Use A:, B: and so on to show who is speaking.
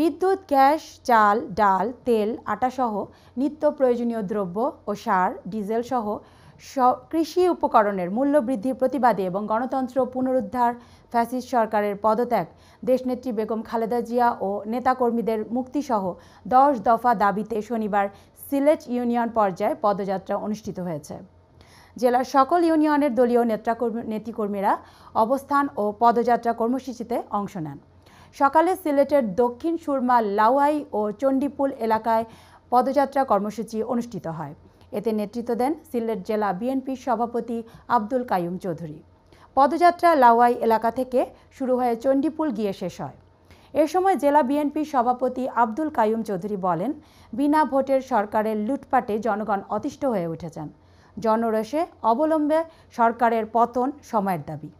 A: বিদ্যুৎ গ্যাস চাল ডাল তেল আটাসহ নিত্য প্রয়োজনীয় দ্রব্য ও সার ডিজেলসহ কৃষি উপকরণের মূল্য বৃদ্ধির প্রতিবাদে এবং গণতন্ত্র পুনরুদ্ধার ফ্যাসিস সরকারের পদত্যাগ দেশনেত্রী বেগম খালেদা জিয়া ও নেতাকর্মীদের মুক্তিসহ দশ দফা দাবিতে শনিবার সিলেট ইউনিয়ন পর্যায়ে পদযাত্রা অনুষ্ঠিত হয়েছে জেলার সকল ইউনিয়নের দলীয় নেতাকর্মী নেতিকর্মীরা অবস্থান ও পদযাত্রা কর্মসূচিতে অংশ নেন সকালে সিলেটের দক্ষিণ সুরমা লাওয়াই ও চণ্ডীপুল এলাকায় পদযাত্রা কর্মসূচি অনুষ্ঠিত হয় এতে নেতৃত্ব দেন সিলেট জেলা বিএনপির সভাপতি আব্দুল কাইম চৌধুরী পদযাত্রা লাওয়াই এলাকা থেকে শুরু হয়ে চণ্ডীপুল গিয়ে শেষ হয় এ সময় জেলা বিএনপির সভাপতি আব্দুল কাইম চৌধুরী বলেন বিনা ভোটের সরকারের লুটপাটে জনগণ অতিষ্ঠ হয়ে উঠেছেন জনরসে অবলম্বে সরকারের পতন সময়ের দাবি